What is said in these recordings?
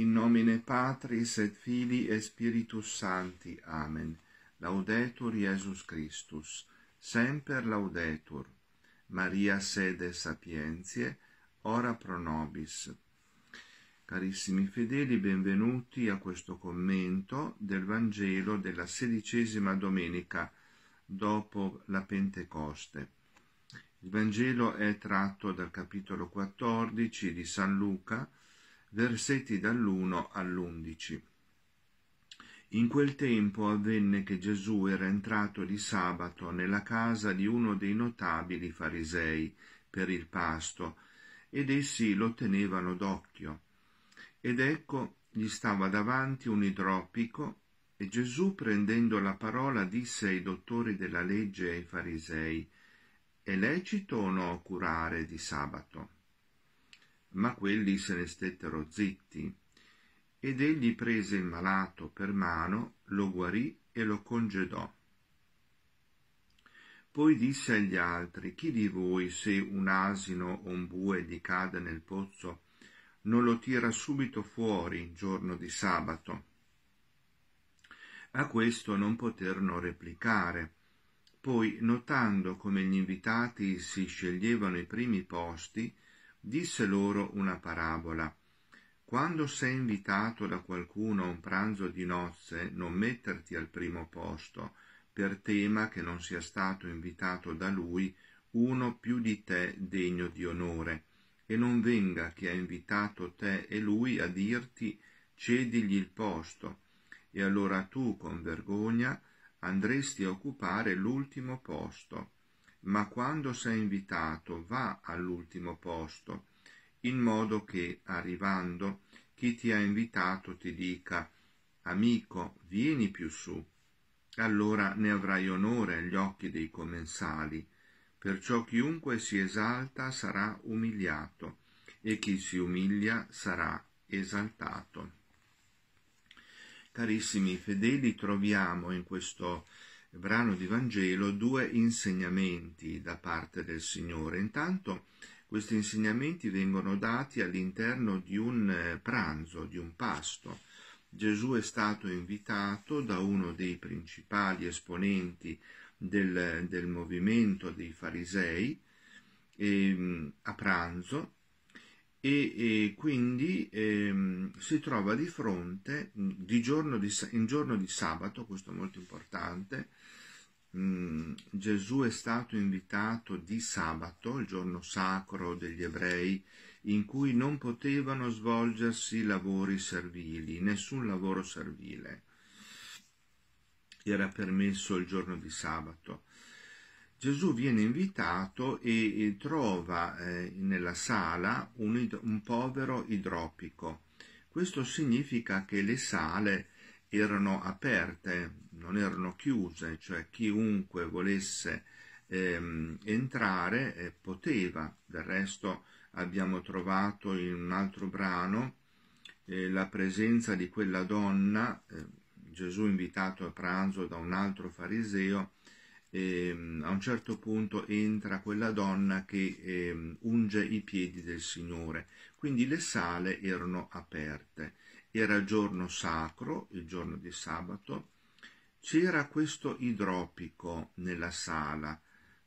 In nomine Patris et Filii e Spiritus Sancti. Amen. Laudetur Iesus Christus. Semper laudetur. Maria sede sapientiae, ora pro nobis. Carissimi fedeli, benvenuti a questo commento del Vangelo della sedicesima domenica dopo la Pentecoste. Il Vangelo è tratto dal capitolo 14 di San Luca, versetti dall'1 all'11. In quel tempo avvenne che Gesù era entrato di sabato nella casa di uno dei notabili farisei per il pasto, ed essi lo tenevano d'occhio. Ed ecco gli stava davanti un idropico, e Gesù prendendo la parola disse ai dottori della legge e ai farisei, è lecito o no curare di sabato? ma quelli se ne stettero zitti. Ed egli prese il malato per mano, lo guarì e lo congedò. Poi disse agli altri, chi di voi se un asino o un bue gli cade nel pozzo, non lo tira subito fuori giorno di sabato? A questo non poterono replicare. Poi, notando come gli invitati si sceglievano i primi posti, disse loro una parabola. Quando sei invitato da qualcuno a un pranzo di nozze, non metterti al primo posto, per tema che non sia stato invitato da lui uno più di te degno di onore, e non venga chi ha invitato te e lui a dirti cedigli il posto, e allora tu con vergogna andresti a occupare l'ultimo posto ma quando sei invitato va all'ultimo posto, in modo che, arrivando, chi ti ha invitato ti dica Amico, vieni più su. Allora ne avrai onore agli occhi dei commensali, perciò chiunque si esalta sarà umiliato, e chi si umilia sarà esaltato. Carissimi fedeli, troviamo in questo brano di Vangelo due insegnamenti da parte del Signore. Intanto questi insegnamenti vengono dati all'interno di un eh, pranzo, di un pasto. Gesù è stato invitato da uno dei principali esponenti del, del movimento dei farisei eh, a pranzo e, e quindi eh, si trova di fronte di giorno di, in giorno di sabato, questo è molto importante, Mm, Gesù è stato invitato di sabato, il giorno sacro degli ebrei, in cui non potevano svolgersi lavori servili, nessun lavoro servile. Era permesso il giorno di sabato. Gesù viene invitato e, trova eh, nella sala un, un povero idropico. Questo significa che le sale erano aperte, non erano chiuse, cioè chiunque volesse ehm, entrare eh, poteva. Del resto abbiamo trovato in un altro brano eh, la presenza di quella donna, eh, Gesù invitato a pranzo da un altro fariseo, ehm, a un certo punto entra quella donna che ehm, unge i piedi del Signore, quindi le sale erano aperte, era giorno sacro, il giorno di sabato, c'era questo idropico nella sala,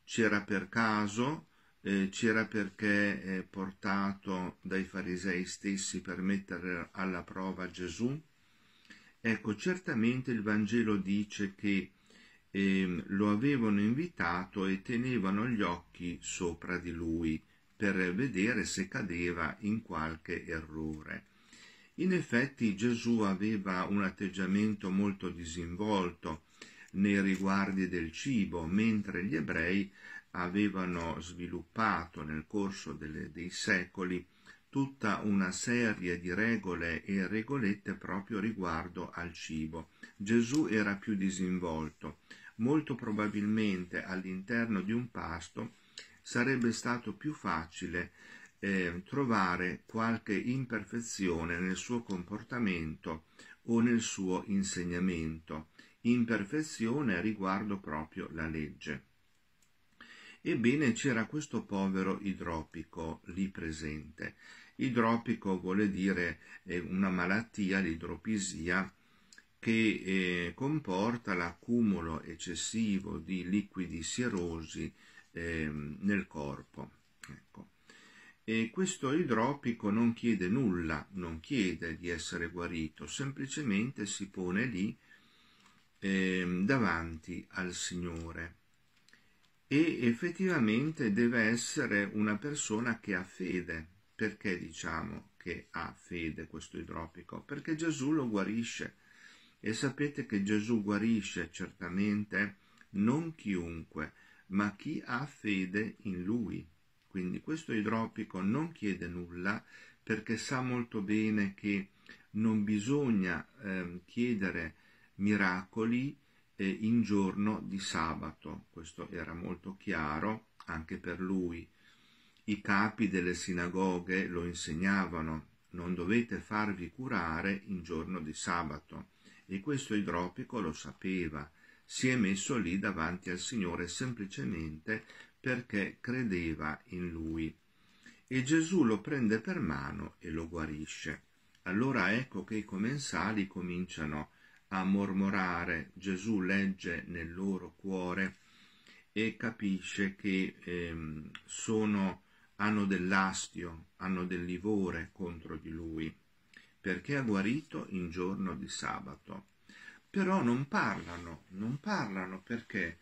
c'era per caso, eh, c'era perché eh, portato dai farisei stessi per mettere alla prova Gesù? Ecco, certamente il Vangelo dice che eh, lo avevano invitato e tenevano gli occhi sopra di lui per vedere se cadeva in qualche errore. In effetti Gesù aveva un atteggiamento molto disinvolto nei riguardi del cibo, mentre gli ebrei avevano sviluppato nel corso delle, dei secoli tutta una serie di regole e regolette proprio riguardo al cibo. Gesù era più disinvolto, molto probabilmente all'interno di un pasto sarebbe stato più facile eh, trovare qualche imperfezione nel suo comportamento o nel suo insegnamento, imperfezione riguardo proprio la legge. Ebbene c'era questo povero idropico lì presente Idropico vuole dire eh, una malattia, l'idropisia, che eh, comporta l'accumulo eccessivo di liquidi sierosi ehm, nel corpo. Ecco. E questo idropico non chiede nulla, non chiede di essere guarito, semplicemente si pone lì ehm, davanti al Signore. E effettivamente deve essere una persona che ha fede, perché diciamo che ha fede questo idropico? Perché Gesù lo guarisce. E sapete che Gesù guarisce certamente non chiunque, ma chi ha fede in lui. Quindi questo idropico non chiede nulla perché sa molto bene che non bisogna eh, chiedere miracoli eh, in giorno di sabato. Questo era molto chiaro anche per lui i capi delle sinagoghe lo insegnavano, non dovete farvi curare in giorno di sabato. E questo idropico lo sapeva, si è messo lì davanti al Signore semplicemente perché credeva in lui. E Gesù lo prende per mano e lo guarisce. Allora ecco che i commensali cominciano a mormorare, Gesù legge nel loro cuore e capisce che ehm, sono hanno dell'astio, hanno del livore contro di lui, perché ha guarito in giorno di sabato. Però non parlano, non parlano perché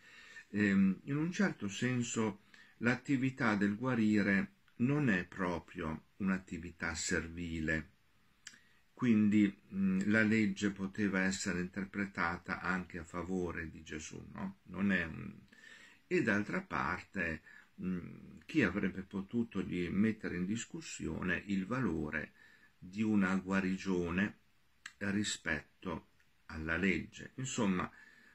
ehm, in un certo senso l'attività del guarire non è proprio un'attività servile. Quindi mh, mm, la legge poteva essere interpretata anche a favore di Gesù, no? Non è un... E d'altra parte Mm, chi avrebbe potuto gli mettere in discussione il valore di una guarigione rispetto alla legge. Insomma,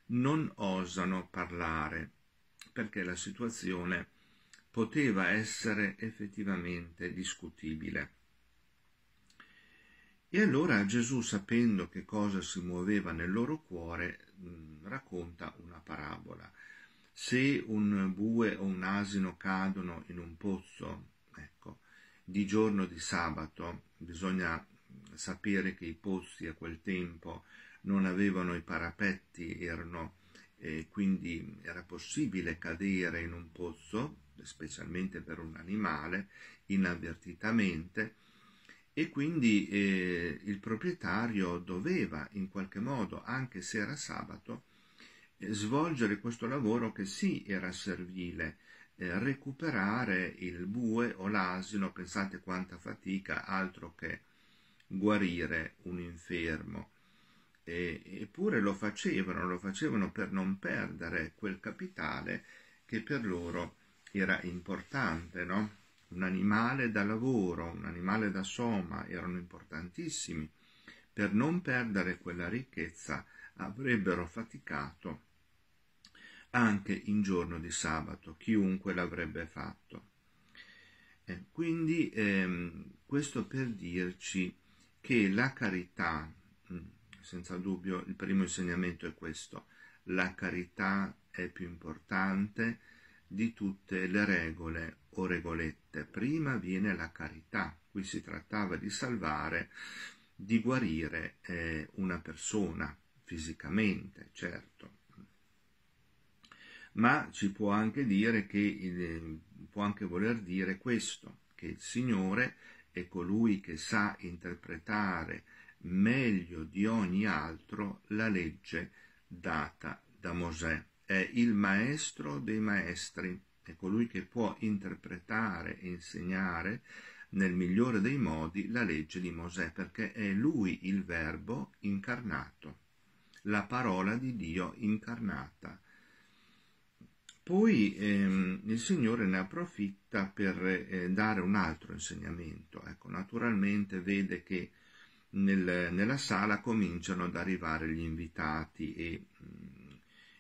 non osano parlare perché la situazione poteva essere effettivamente discutibile. E allora Gesù, sapendo che cosa si muoveva nel loro cuore, mm, racconta una parabola. Se un bue o un asino cadono in un pozzo, ecco, di giorno di sabato, bisogna sapere che i pozzi a quel tempo non avevano i parapetti, erano, eh, quindi era possibile cadere in un pozzo, specialmente per un animale, inavvertitamente, e quindi eh, il proprietario doveva in qualche modo, anche se era sabato, svolgere questo lavoro che sì era servile, eh, recuperare il bue o l'asino, pensate quanta fatica, altro che guarire un infermo. E, eppure lo facevano, lo facevano per non perdere quel capitale che per loro era importante, no? Un animale da lavoro, un animale da soma erano importantissimi per non perdere quella ricchezza avrebbero faticato anche in giorno di sabato, chiunque l'avrebbe fatto. Eh, quindi ehm, questo per dirci che la carità, mm, senza dubbio il primo insegnamento è questo, la carità è più importante di tutte le regole o regolette. Prima viene la carità, qui si trattava di salvare, di guarire eh, una persona, fisicamente, certo, ma ci può anche dire che eh, può anche voler dire questo, che il Signore è colui che sa interpretare meglio di ogni altro la legge data da Mosè. È il maestro dei maestri, è colui che può interpretare e insegnare nel migliore dei modi la legge di Mosè, perché è lui il verbo incarnato la parola di Dio incarnata. Poi ehm, il Signore ne approfitta per eh, dare un altro insegnamento. Ecco, naturalmente vede che nel, nella sala cominciano ad arrivare gli invitati e mh, mm,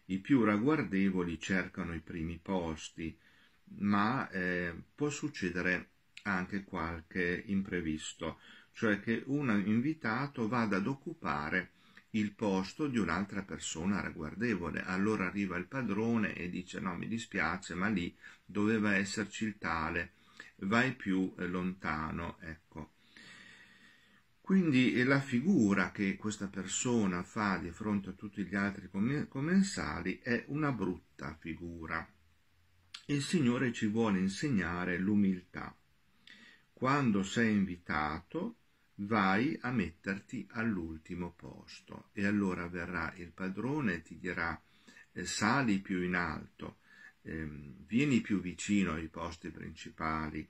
i più ragguardevoli cercano i primi posti, ma eh, può succedere anche qualche imprevisto, cioè che un invitato vada ad occupare il posto di un'altra persona ragguardevole. Allora arriva il padrone e dice no, mi dispiace, ma lì doveva esserci il tale, vai più eh, lontano, ecco. Quindi eh, la figura che questa persona fa di fronte a tutti gli altri commensali è una brutta figura. Il Signore ci vuole insegnare l'umiltà. Quando sei invitato, vai a metterti all'ultimo posto e allora verrà il padrone e ti dirà eh, sali più in alto, ehm, vieni più vicino ai posti principali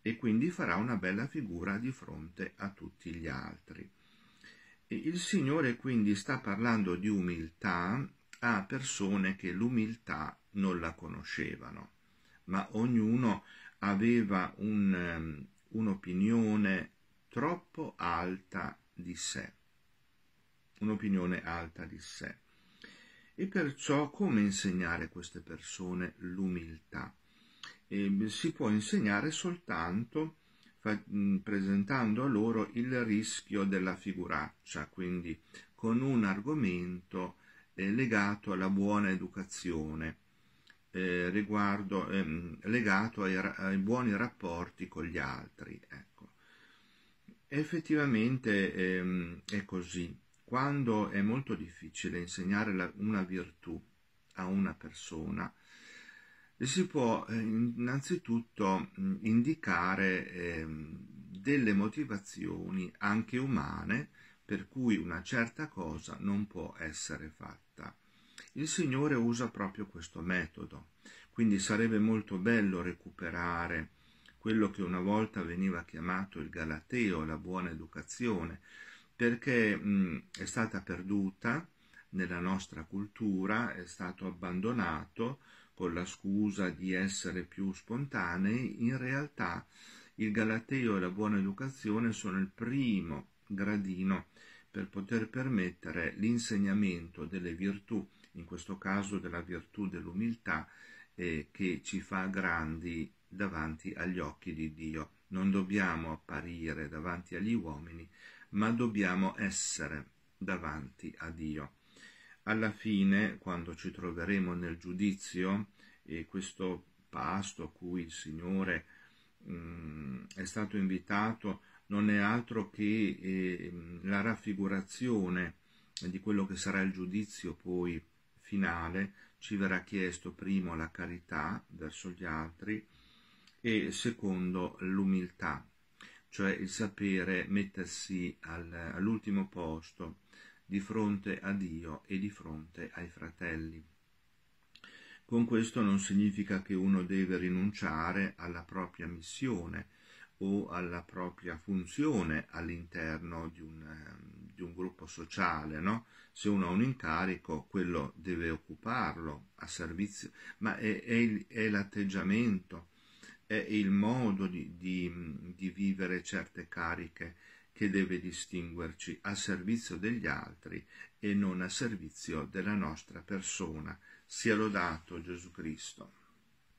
e quindi farà una bella figura di fronte a tutti gli altri. E il Signore quindi sta parlando di umiltà a persone che l'umiltà non la conoscevano, ma ognuno aveva un, um, un'opinione troppo alta di sé, un'opinione alta di sé. E perciò come insegnare a queste persone l'umiltà? E si può insegnare soltanto mm, presentando a loro il rischio della figuraccia, quindi con un argomento eh, legato alla buona educazione, eh, riguardo, ehm, legato ai, ra- ai, buoni rapporti con gli altri. Ecco. Effettivamente ehm, è così. Quando è molto difficile insegnare la, una virtù a una persona, si può eh, innanzitutto mm, indicare ehm, delle motivazioni anche umane per cui una certa cosa non può essere fatta. Il Signore usa proprio questo metodo, quindi sarebbe molto bello recuperare quello che una volta veniva chiamato il Galateo, la buona educazione, perché mh, è stata perduta nella nostra cultura, è stato abbandonato con la scusa di essere più spontanei, in realtà il Galateo e la buona educazione sono il primo gradino per poter permettere l'insegnamento delle virtù, in questo caso della virtù dell'umiltà, eh, che ci fa grandi davanti agli occhi di Dio. Non dobbiamo apparire davanti agli uomini, ma dobbiamo essere davanti a Dio. Alla fine, quando ci troveremo nel giudizio, e questo pasto a cui il Signore mh, mm, è stato invitato non è altro che eh, la raffigurazione di quello che sarà il giudizio poi finale, ci verrà chiesto primo la carità verso gli altri, e secondo l'umiltà, cioè il sapere mettersi all'ultimo posto di fronte a Dio e di fronte ai fratelli. Con questo non significa che uno deve rinunciare alla propria missione o alla propria funzione all'interno di un, di un gruppo sociale, no? Se uno ha un incarico, quello deve occuparlo a servizio, ma è, è, è l'atteggiamento è il modo di, di, di vivere certe cariche che deve distinguerci a servizio degli altri e non a servizio della nostra persona. Sia lodato Gesù Cristo.